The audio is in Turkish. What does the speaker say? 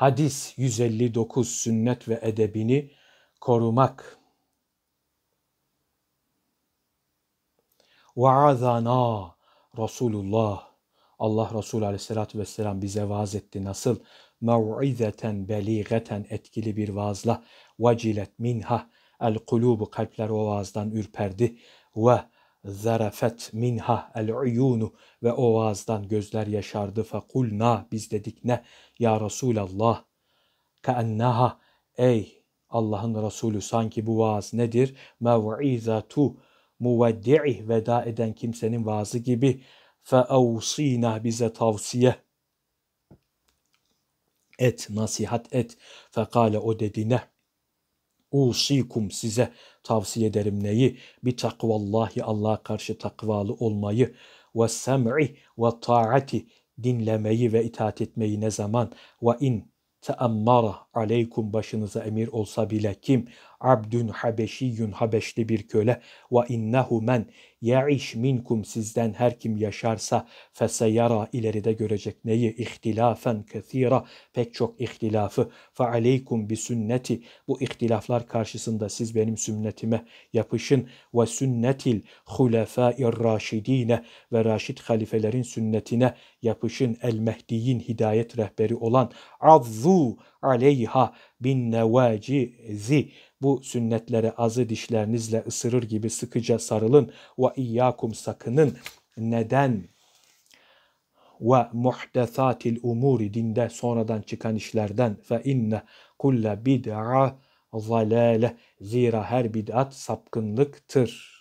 Hadis 159 sünnet ve edebini korumak. Ve azana Resulullah Allah Resulü Aleyhisselatü vesselam bize vaaz etti nasıl? Mev'izeten beligeten etkili bir vaazla vecilet minha el kulubu kalpler o vaazdan ürperdi ve zarafet minha el uyunu ve o ağızdan gözler yaşardı fekulna biz dedik ne ya Resulallah keennaha ey Allah'ın Resulü sanki bu vaaz nedir? Mev'izatu muveddi'i veda eden kimsenin vaazı gibi feavsina bize tavsiye et nasihat et fekale o dedi ne usikum size tavsiye ederim neyi? Bir takvallahi Allah'a karşı takvalı olmayı ve sem'i ve taati dinlemeyi ve itaat etmeyi ne zaman ve in teammara aleykum başınıza emir olsa bile kim abdün habeşiyyun habeşli bir köle ve innehu men ya'iş minkum sizden her kim yaşarsa feseyara ileride görecek neyi ihtilafen kethira pek çok ihtilafı fe aleykum bi sünneti bu ihtilaflar karşısında siz benim sünnetime yapışın ve sünnetil hulefâir raşidine ve raşid halifelerin sünnetine yapışın el mehdiyin hidayet rehberi olan azzu aleyha bin nevacizi bu sünnetlere azı dişlerinizle ısırır gibi sıkıca sarılın ve iyyakum sakının neden ve muhtesatil umuri dinde sonradan çıkan işlerden fe inne kulle bid'a zalale zira her bid'at sapkınlıktır.''